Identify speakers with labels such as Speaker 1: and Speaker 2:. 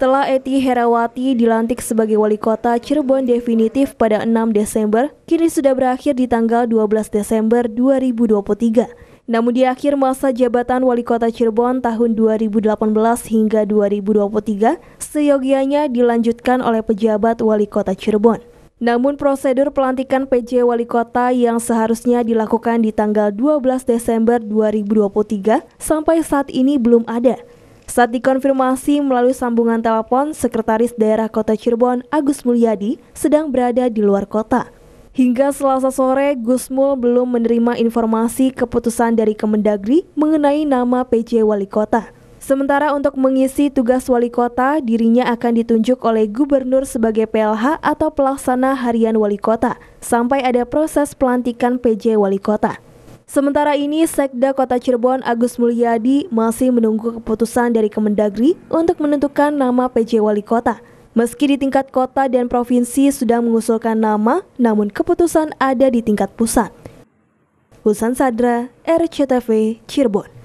Speaker 1: Setelah Eti Herawati dilantik sebagai wali kota Cirebon definitif pada 6 Desember, kini sudah berakhir di tanggal 12 Desember 2023. Namun di akhir masa jabatan wali kota Cirebon tahun 2018 hingga 2023, seyogianya dilanjutkan oleh pejabat wali kota Cirebon. Namun prosedur pelantikan PJ Wali Kota yang seharusnya dilakukan di tanggal 12 Desember 2023 sampai saat ini belum ada. Saat dikonfirmasi melalui sambungan telepon, Sekretaris Daerah Kota Cirebon Agus Mulyadi sedang berada di luar kota. Hingga selasa sore, Gusmul belum menerima informasi keputusan dari Kemendagri mengenai nama PJ Wali Kota. Sementara untuk mengisi tugas wali kota, dirinya akan ditunjuk oleh gubernur sebagai PLH atau pelaksana harian wali kota, sampai ada proses pelantikan PJ wali kota. Sementara ini, Sekda Kota Cirebon Agus Mulyadi masih menunggu keputusan dari Kemendagri untuk menentukan nama PJ Wali Kota. Meski di tingkat kota dan provinsi sudah mengusulkan nama, namun keputusan ada di tingkat pusat. Husan Sadra, RCTV, Cirebon.